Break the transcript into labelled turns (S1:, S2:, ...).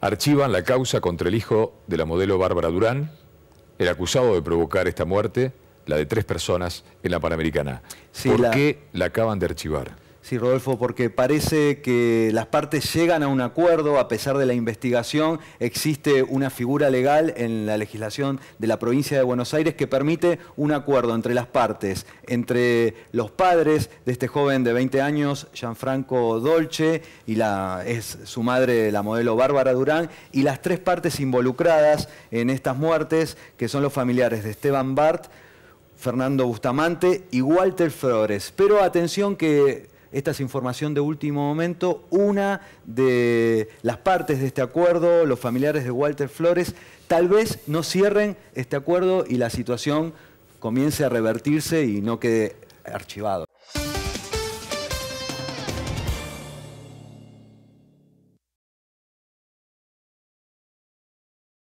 S1: archivan la causa contra el hijo de la modelo Bárbara Durán, el acusado de provocar esta muerte, la de tres personas en la Panamericana. ¿Por qué la acaban de archivar?
S2: Sí, Rodolfo, porque parece que las partes llegan a un acuerdo a pesar de la investigación. Existe una figura legal en la legislación de la provincia de Buenos Aires que permite un acuerdo entre las partes, entre los padres de este joven de 20 años, Gianfranco Dolce, y es su madre, la modelo Bárbara Durán, y las tres partes involucradas en estas muertes, que son los familiares de Esteban Bart, Fernando Bustamante y Walter Flores. Pero atención que esta es información de último momento. Una de las partes de este acuerdo, los familiares de Walter Flores, tal vez no cierren este acuerdo y la situación comience a revertirse y no quede archivado.